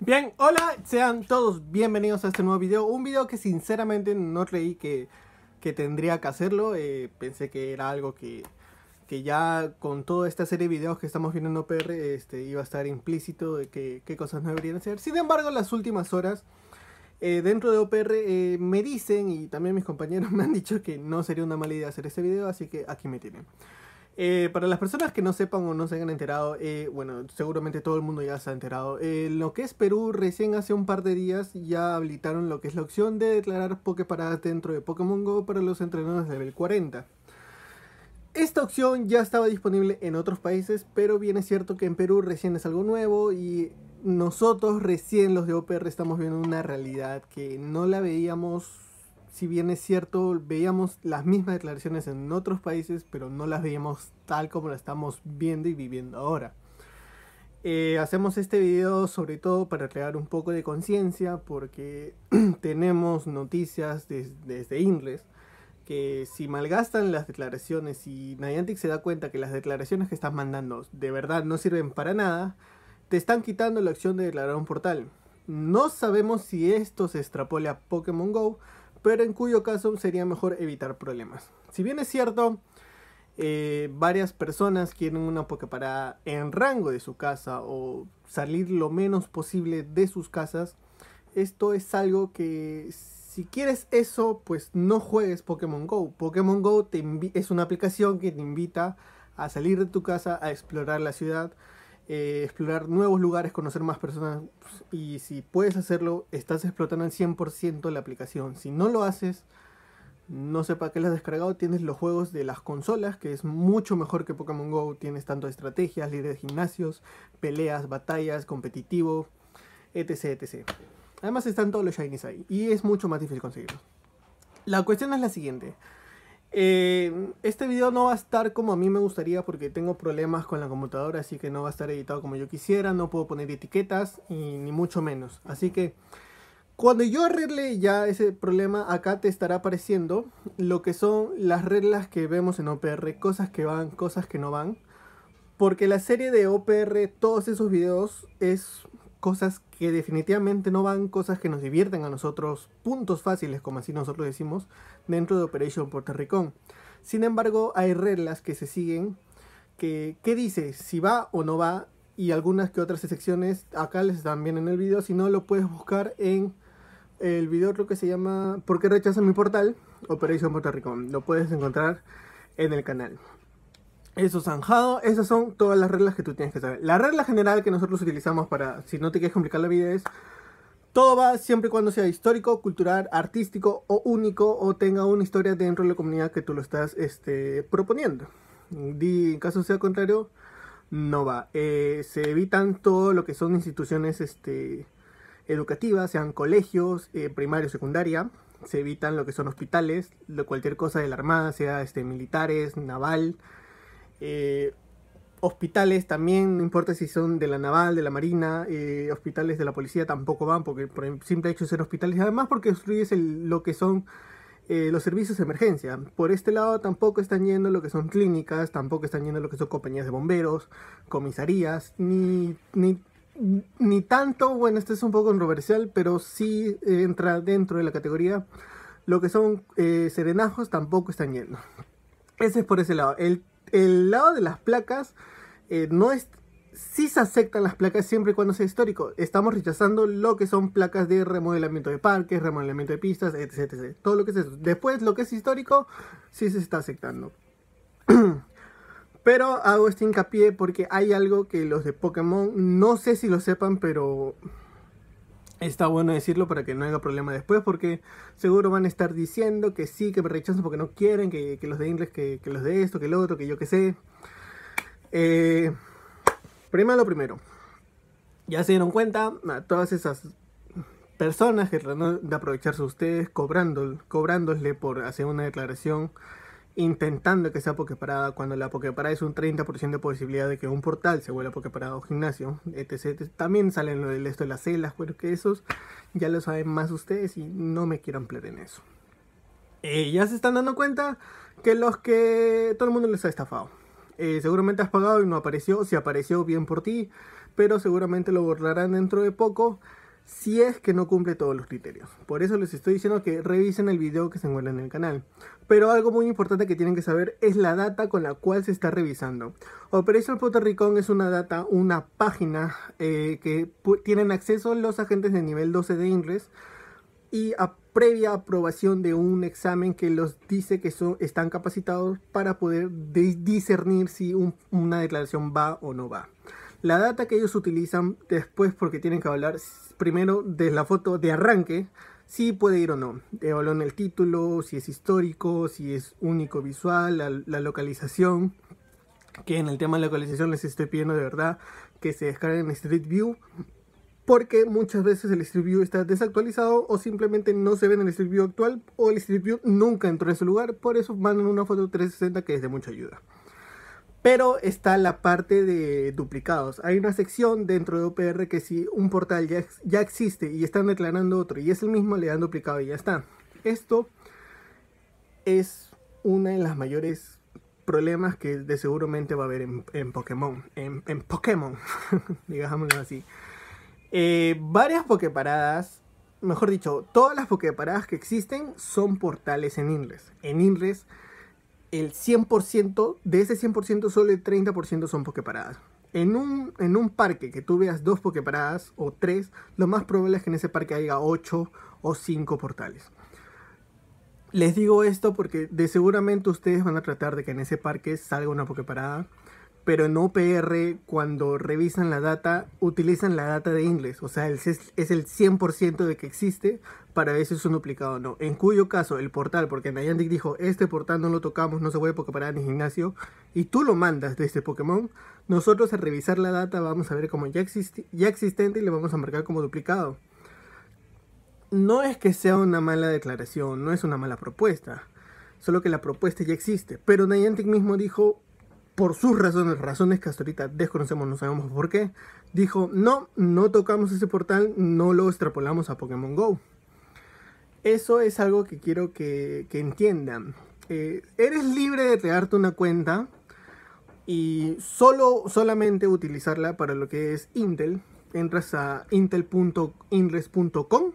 Bien, hola, sean todos bienvenidos a este nuevo video. Un video que sinceramente no creí que, que tendría que hacerlo. Eh, pensé que era algo que, que, ya con toda esta serie de videos que estamos viendo en OPR este, iba a estar implícito de que, qué cosas no deberían hacer. Sin embargo, en las últimas horas eh, dentro de OPR eh, me dicen y también mis compañeros me han dicho que no sería una mala idea hacer este video, así que aquí me tienen. Eh, para las personas que no sepan o no se hayan enterado, eh, bueno, seguramente todo el mundo ya se ha enterado. Eh, lo que es Perú, recién hace un par de días ya habilitaron lo que es la opción de declarar Poképaradas dentro de Pokémon Go para los entrenadores de nivel 40. Esta opción ya estaba disponible en otros países, pero bien es cierto que en Perú recién es algo nuevo y nosotros recién los de OPR estamos viendo una realidad que no la veíamos si bien es cierto, veíamos las mismas declaraciones en otros países, pero no las veíamos tal como las estamos viendo y viviendo ahora. Eh, hacemos este video sobre todo para crear un poco de conciencia porque tenemos noticias desde inglés que si malgastan las declaraciones y Niantic se da cuenta que las declaraciones que están mandando de verdad no sirven para nada, te están quitando la opción de declarar un portal. No sabemos si esto se extrapole a Pokémon Go, pero en cuyo caso sería mejor evitar problemas. Si bien es cierto, eh, varias personas quieren una Poképarada en rango de su casa o salir lo menos posible de sus casas, esto es algo que si quieres eso, pues no juegues Pokémon Go. Pokémon Go es una aplicación que te invita a salir de tu casa, a explorar la ciudad, eh, explorar nuevos lugares, conocer más personas. Y si puedes hacerlo, estás explotando al 100% la aplicación. Si no lo haces, no sé para qué la has descargado. Tienes los juegos de las consolas, que es mucho mejor que Pokémon Go. Tienes tanto estrategias, líderes de gimnasios, peleas, batallas, competitivo, etc, etc. Además están todos los shinies ahí y es mucho más difícil conseguirlos. La cuestión es la siguiente. Eh, este video no va a estar como a mí me gustaría porque tengo problemas con la computadora, así que no va a estar editado como yo quisiera, no puedo poner etiquetas y ni mucho menos. Así que cuando yo arregle ya ese problema, acá te estará apareciendo lo que son las reglas que vemos en OPR, cosas que van, cosas que no van. Porque la serie de OPR, todos esos videos es cosas que definitivamente no van, cosas que nos divierten a nosotros, puntos fáciles, como así nosotros decimos, dentro de Operation Puerto Ricón. Sin embargo, hay reglas que se siguen, que, dice si va o no va, y algunas que otras excepciones, acá les están bien en el video, si no lo puedes buscar en el video creo que se llama ¿Por qué rechaza mi portal? Operation Puerto Ricón, lo puedes encontrar en el canal. Eso zanjado, esas son todas las reglas que tú tienes que saber. La regla general que nosotros utilizamos para, si no te quieres complicar la vida, es todo va siempre y cuando sea histórico, cultural, artístico o único o tenga una historia dentro de la comunidad que tú lo estás este, proponiendo. Y en caso sea contrario, no va. Eh, se evitan todo lo que son instituciones este, educativas, sean colegios, eh, primaria o secundaria. Se evitan lo que son hospitales, cualquier cosa de la Armada, sea este, militares, naval eh, hospitales también, no importa si son de la naval, de la marina, eh, hospitales de la policía tampoco van, porque por el simple hecho de ser hospitales, además porque destruyes lo que son eh, los servicios de emergencia. Por este lado tampoco están yendo lo que son clínicas, tampoco están yendo lo que son compañías de bomberos, comisarías, ni, ni, tanto, bueno, esto es un poco controversial, pero si entra dentro de la categoría. Lo que son serenajos tampoco están yendo. Ese es por ese lado. El el lado de las placas eh, no es... Sí se aceptan las placas siempre y cuando sea histórico. Estamos rechazando lo que son placas de remodelamiento de parques, remodelamiento de pistas, etc. Todo lo que es eso. Después, lo que es histórico, sí se está aceptando. Pero hago este hincapié porque hay algo que los de Pokémon, no sé si lo sepan, pero Está bueno decirlo para que no haya problema después, porque seguro van a estar diciendo que sí, que me rechazan porque no quieren, que, los de inglés, que, los de esto, que el otro, que yo qué sé. Eh, primero lo primero. Ya se dieron cuenta a todas esas personas que trataron de aprovecharse ustedes cobrando, cobrándole por hacer una declaración intentando que sea Poképarada, cuando la Poképarada es un 30% de posibilidad de que un portal se vuelva Poképarada o gimnasio, etc. También salen lo del esto de las celas, pero que esos ya lo saben más ustedes y no me quiero ampliar en eso. Eh, ya se están dando cuenta que los que todo el mundo les ha estafado. Eh, seguramente has pagado y no apareció, si apareció bien por ti, pero seguramente lo borrarán dentro de poco si es que no cumple todos los criterios. Por eso les estoy diciendo que revisen el video que se encuentra en el canal. Pero algo muy importante que tienen que saber es la data con la cual se está revisando. Operation Puerto Rico es una data, una página eh, que tienen acceso los agentes de nivel 12 de inglés y a previa aprobación de un examen que los dice que son, están capacitados para poder discernir si una declaración va o no va. La data que ellos utilizan después, porque tienen que hablar primero de la foto de arranque, si puede ir o no. en el título, si es histórico, si es único visual, la, la localización. Que en el tema de localización les estoy pidiendo de verdad que se descarguen Street View porque muchas veces el Street View está desactualizado o simplemente no se ve en el Street View actual o el Street View nunca entró en su lugar, por eso mandan una foto 360 que es de mucha ayuda. Pero está la parte de duplicados. Hay una sección dentro de OPR que si un portal ya, ya existe y están declarando otro y es el mismo, le dan duplicado y ya está. Esto es uno de los mayores problemas que de seguramente va a haber en, Pokémon. En, Pokémon, digámoslo así. Eh, varias Poképaradas, mejor dicho, todas las Poképaradas que existen son portales en Inres. En Inres el 100%, de ese 100% solo el 30% son pokeparadas. En un, en un parque que tú veas dos pokeparadas o tres, lo más probable es que en ese parque haya 8 o cinco portales. Les digo esto porque de seguramente ustedes van a tratar de que en ese parque salga una pokeparada pero en OPR cuando revisan la data utilizan la data de inglés, o sea, es el 100% de que existe para ver si es un duplicado o no. En cuyo caso el portal, porque Niantic dijo, este portal no lo tocamos, no se puede para ni gimnasio, y tú lo mandas de este Pokémon, nosotros al revisar la data vamos a ver como ya, existe, ya existente y le vamos a marcar como duplicado. No es que sea una mala declaración, no es una mala propuesta, solo que la propuesta ya existe, pero Niantic mismo dijo, por sus razones, razones que hasta ahorita desconocemos, no sabemos por qué, dijo, no, no tocamos ese portal, no lo extrapolamos a Pokémon Go. Eso es algo que quiero que, entiendan. Eh, eres libre de crearte una cuenta y solo, solamente utilizarla para lo que es Intel. Entras a intel.inres.com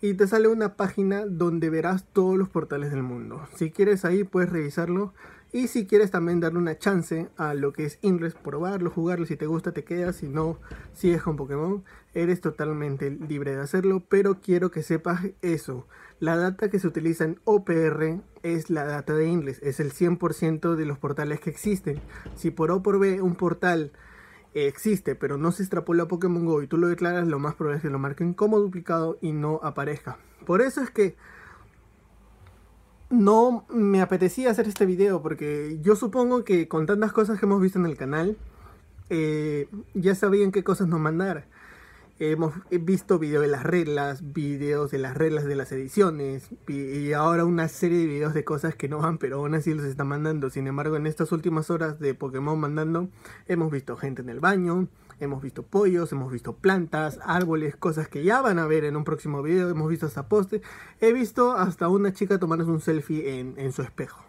y te sale una página donde verás todos los portales del mundo. Si quieres ahí puedes revisarlo y si quieres también darle una chance a lo que es Ingress, probarlo, jugarlo, si te gusta te quedas, si no, sigues con Pokémon, eres totalmente libre de hacerlo, pero quiero que sepas eso. La data que se utiliza en OPR es la data de Ingress, es el 100% de los portales que existen. Si por O por B un portal existe, pero no se extrapola a Pokémon Go y tú lo declaras, lo más probable es que lo marquen como duplicado y no aparezca. Por eso es que no me apetecía hacer este video porque yo supongo que con tantas cosas que hemos visto en el canal, eh, ya sabían qué cosas nos mandar. Hemos visto videos de las reglas, videos de las reglas de las ediciones y ahora una serie de videos de cosas que no van, pero aún así los están mandando. Sin embargo, en estas últimas horas de Pokémon mandando, hemos visto gente en el baño, Hemos visto pollos, hemos visto plantas, árboles, cosas que ya van a ver en un próximo video. Hemos visto hasta He visto hasta una chica tomarnos un selfie en, su espejo.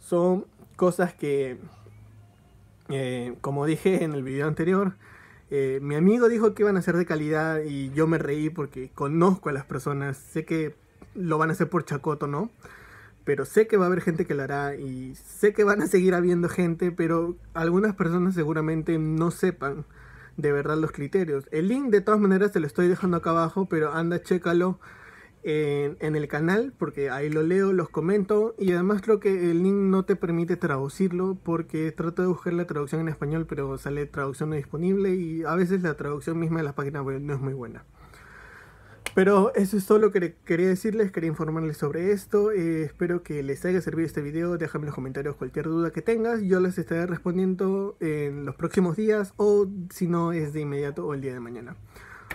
Son cosas que, eh, como dije en el video anterior, eh, mi amigo dijo que iban a ser de calidad y yo me reí porque conozco a las personas. Sé que lo van a hacer por chacoto, ¿no? pero sé que va a haber gente que la hará y sé que van a seguir habiendo gente, pero algunas personas seguramente no sepan de verdad los criterios. El link de todas maneras se lo estoy dejando acá abajo, pero anda, chécalo en, el canal porque ahí lo leo, los comento y además creo que el link no te permite traducirlo porque trato de buscar la traducción en español, pero sale traducción no disponible y a veces la traducción misma de las páginas web no es muy buena. Pero eso es todo lo que quería decirles, quería informarles sobre esto. Eh, espero que les haya servido este video. Déjame en los comentarios cualquier duda que tengas. Yo les estaré respondiendo en los próximos días o si no es de inmediato o el día de mañana.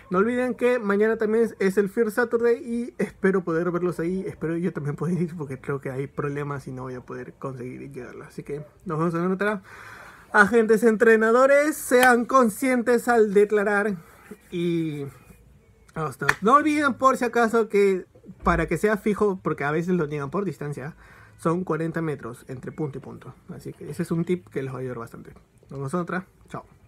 No olviden que mañana también es el Fear Saturday y espero poder verlos ahí. Espero yo también poder ir porque creo que hay problemas y no voy a poder conseguir llegarlo. Así que nos vemos en otra. Agentes entrenadores, sean conscientes al declarar y no olviden por si acaso que para que sea fijo, porque a veces lo niegan por distancia, son 40 metros entre punto y punto. Así que ese es un tip que les va a ayudar bastante. Nos Chao.